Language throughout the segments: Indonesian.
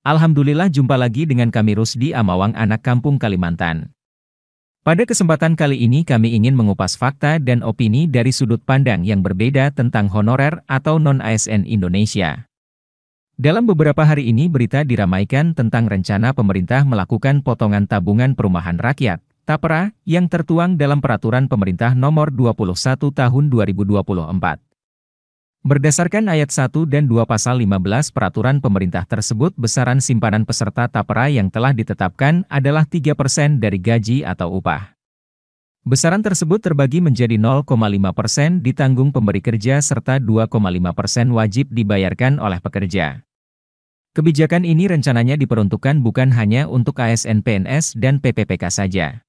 Alhamdulillah jumpa lagi dengan kami Rusdi Amawang anak kampung Kalimantan. Pada kesempatan kali ini kami ingin mengupas fakta dan opini dari sudut pandang yang berbeda tentang honorer atau non-ASN Indonesia. Dalam beberapa hari ini berita diramaikan tentang rencana pemerintah melakukan potongan tabungan perumahan rakyat, (Tapera) yang tertuang dalam Peraturan Pemerintah Nomor 21 Tahun 2024. Berdasarkan ayat 1 dan 2 pasal 15 peraturan pemerintah tersebut besaran simpanan peserta tapera yang telah ditetapkan adalah 3% dari gaji atau upah. Besaran tersebut terbagi menjadi 0,5% ditanggung pemberi kerja serta 2,5% wajib dibayarkan oleh pekerja. Kebijakan ini rencananya diperuntukkan bukan hanya untuk ASN PNS dan PPPK saja.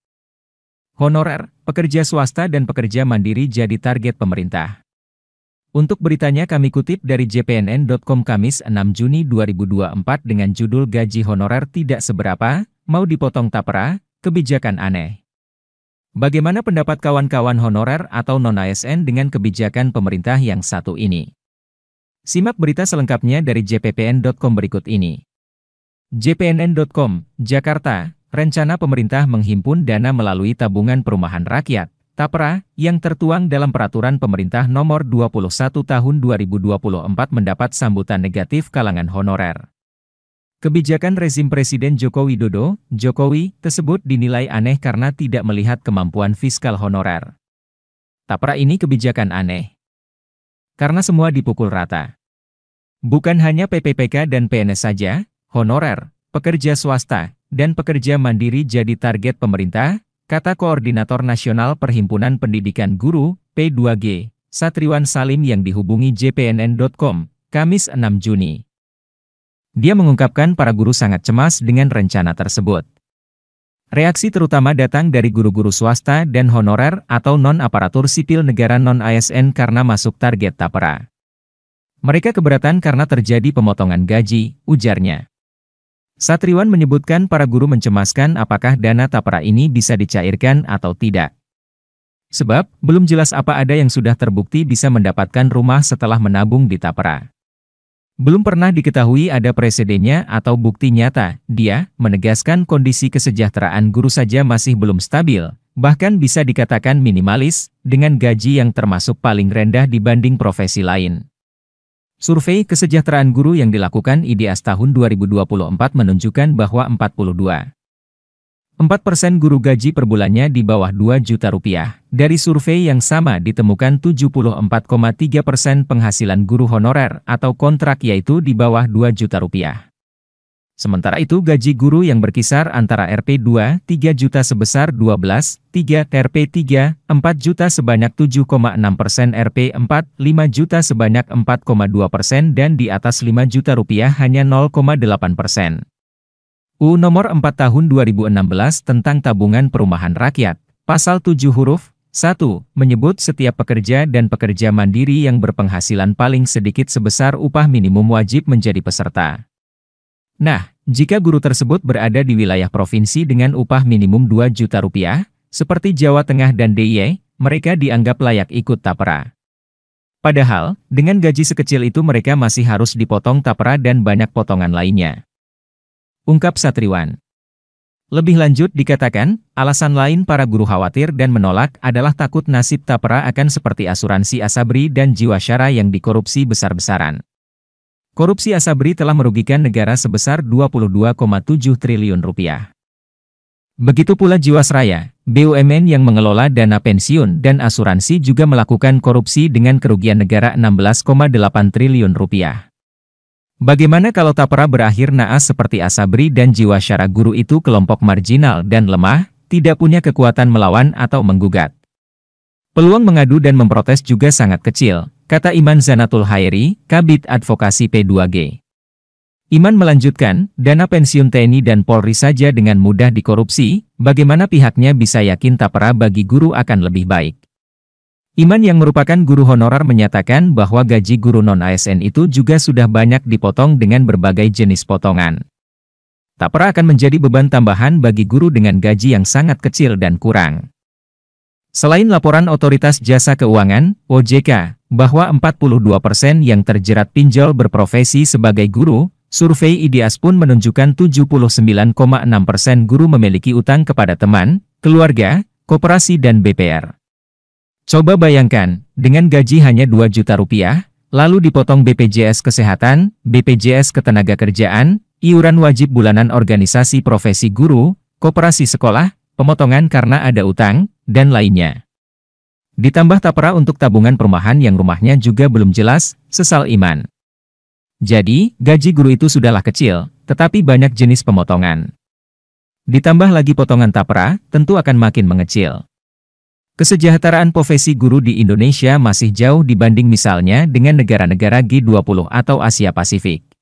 Honorer, pekerja swasta dan pekerja mandiri jadi target pemerintah. Untuk beritanya kami kutip dari jpnn.com Kamis 6 Juni 2024 dengan judul Gaji Honorer Tidak Seberapa, Mau Dipotong Tapera, Kebijakan Aneh. Bagaimana pendapat kawan-kawan honorer atau non-ASN dengan kebijakan pemerintah yang satu ini? Simak berita selengkapnya dari jppn.com berikut ini. jpnn.com, Jakarta, rencana pemerintah menghimpun dana melalui tabungan perumahan rakyat TAPRA, yang tertuang dalam Peraturan Pemerintah Nomor 21 Tahun 2024 mendapat sambutan negatif kalangan honorer. Kebijakan rezim Presiden Joko Widodo, Jokowi, tersebut dinilai aneh karena tidak melihat kemampuan fiskal honorer. TAPRA ini kebijakan aneh. Karena semua dipukul rata. Bukan hanya PPPK dan PNS saja, honorer, pekerja swasta, dan pekerja mandiri jadi target pemerintah, kata Koordinator Nasional Perhimpunan Pendidikan Guru, P2G, Satriwan Salim yang dihubungi jpnn.com, Kamis 6 Juni. Dia mengungkapkan para guru sangat cemas dengan rencana tersebut. Reaksi terutama datang dari guru-guru swasta dan honorer atau non-aparatur sipil negara non-ASN karena masuk target tapera. Mereka keberatan karena terjadi pemotongan gaji, ujarnya. Satriwan menyebutkan para guru mencemaskan apakah dana tapera ini bisa dicairkan atau tidak. Sebab, belum jelas apa ada yang sudah terbukti bisa mendapatkan rumah setelah menabung di tapera. Belum pernah diketahui ada presidennya atau bukti nyata, dia menegaskan kondisi kesejahteraan guru saja masih belum stabil, bahkan bisa dikatakan minimalis, dengan gaji yang termasuk paling rendah dibanding profesi lain. Survei kesejahteraan guru yang dilakukan IDAS tahun 2024 menunjukkan bahwa 42 4% guru gaji per bulannya di bawah 2 juta rupiah. Dari survei yang sama ditemukan 74,3% penghasilan guru honorer atau kontrak yaitu di bawah 2 juta rupiah. Sementara itu gaji guru yang berkisar antara Rp2 3 juta sebesar 12, 3 Rp3 4 juta sebanyak 7,6 persen Rp4 5 juta sebanyak 4,2 persen dan di atas 5 juta rupiah hanya 0,8 persen. U nomor 4 tahun 2016 tentang tabungan perumahan rakyat, pasal 7 huruf 1. Menyebut setiap pekerja dan pekerja mandiri yang berpenghasilan paling sedikit sebesar upah minimum wajib menjadi peserta. Nah, jika guru tersebut berada di wilayah provinsi dengan upah minimum 2 juta rupiah, seperti Jawa Tengah dan DIY, mereka dianggap layak ikut tapera. Padahal, dengan gaji sekecil itu mereka masih harus dipotong tapera dan banyak potongan lainnya. Ungkap Satriwan. Lebih lanjut dikatakan, alasan lain para guru khawatir dan menolak adalah takut nasib tapera akan seperti asuransi Asabri dan jiwa syara yang dikorupsi besar-besaran. Korupsi Asabri telah merugikan negara sebesar 22,7 triliun rupiah. Begitu pula Jiwasraya, BUMN yang mengelola dana pensiun dan asuransi juga melakukan korupsi dengan kerugian negara 16,8 triliun rupiah. Bagaimana kalau tapera berakhir naas seperti Asabri dan jiwa Jiwasraya guru itu kelompok marginal dan lemah, tidak punya kekuatan melawan atau menggugat? Peluang mengadu dan memprotes juga sangat kecil, kata Iman Zanatul Hairi, Kabit Advokasi P2G. Iman melanjutkan, dana pensiun TNI dan Polri saja dengan mudah dikorupsi, bagaimana pihaknya bisa yakin tapera bagi guru akan lebih baik. Iman yang merupakan guru honorar menyatakan bahwa gaji guru non-ASN itu juga sudah banyak dipotong dengan berbagai jenis potongan. Tapera akan menjadi beban tambahan bagi guru dengan gaji yang sangat kecil dan kurang. Selain laporan Otoritas Jasa Keuangan, OJK, bahwa 42% yang terjerat pinjol berprofesi sebagai guru, survei IDIAS pun menunjukkan 79,6% guru memiliki utang kepada teman, keluarga, koperasi dan BPR. Coba bayangkan, dengan gaji hanya 2 juta rupiah, lalu dipotong BPJS Kesehatan, BPJS ketenaga kerjaan, iuran wajib bulanan organisasi profesi guru, koperasi sekolah, pemotongan karena ada utang, dan lainnya. Ditambah tapera untuk tabungan perumahan yang rumahnya juga belum jelas, sesal iman. Jadi, gaji guru itu sudahlah kecil, tetapi banyak jenis pemotongan. Ditambah lagi potongan tapera, tentu akan makin mengecil. Kesejahteraan profesi guru di Indonesia masih jauh dibanding misalnya dengan negara-negara G20 atau Asia Pasifik.